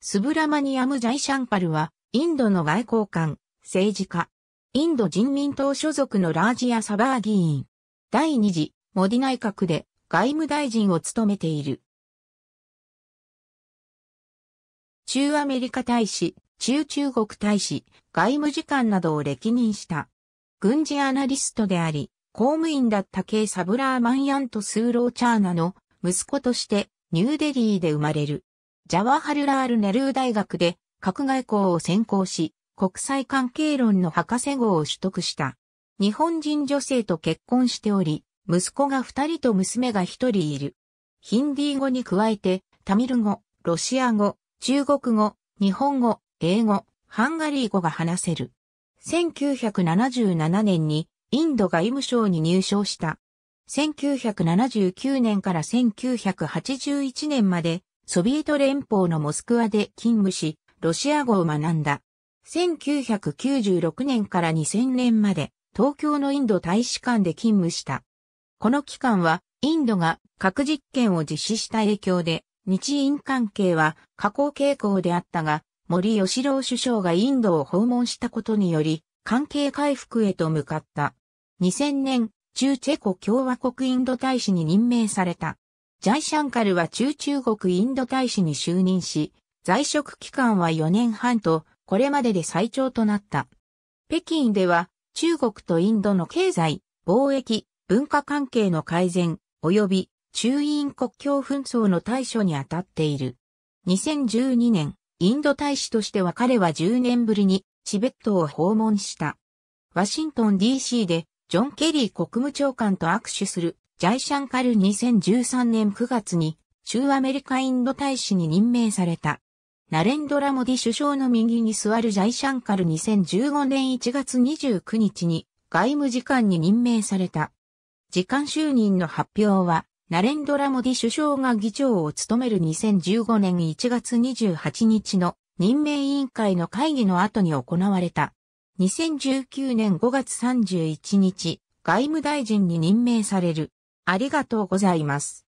スブラマニアム・ジャイシャンパルは、インドの外交官、政治家、インド人民党所属のラージア・サバー議員、第二次、モディ内閣で外務大臣を務めている。中アメリカ大使、中中国大使、外務次官などを歴任した。軍事アナリストであり、公務員だったケイサブラーマンヤント・スーローチャーナの息子としてニューデリーで生まれる。ジャワハルラールネルー大学で、核外交を専攻し、国際関係論の博士号を取得した。日本人女性と結婚しており、息子が二人と娘が一人いる。ヒンディー語に加えて、タミル語、ロシア語、中国語、日本語、英語、ハンガリー語が話せる。1977年にインド外務省に入省した。1979年から1981年までソビエト連邦のモスクワで勤務し、ロシア語を学んだ。1996年から2000年まで東京のインド大使館で勤務した。この期間はインドが核実験を実施した影響で日印関係は下降傾向であったが森吉郎首相がインドを訪問したことにより関係回復へと向かった。2000年、中チェコ共和国インド大使に任命された。ジャイシャンカルは中中国インド大使に就任し、在職期間は4年半と、これまでで最長となった。北京では、中国とインドの経済、貿易、文化関係の改善、及び中印国境紛争の対処に当たっている。2012年、インド大使としては彼は10年ぶりにチベットを訪問した。ワシントン DC でジョン・ケリー国務長官と握手するジャイシャンカル2013年9月に、州アメリカインド大使に任命された。ナレンドラモディ首相の右に座るジャイシャンカル2015年1月29日に外務次官に任命された。次官就任の発表は、ナレンドラモディ首相が議長を務める2015年1月28日の任命委員会の会議の後に行われた。2019年5月31日、外務大臣に任命される。ありがとうございます。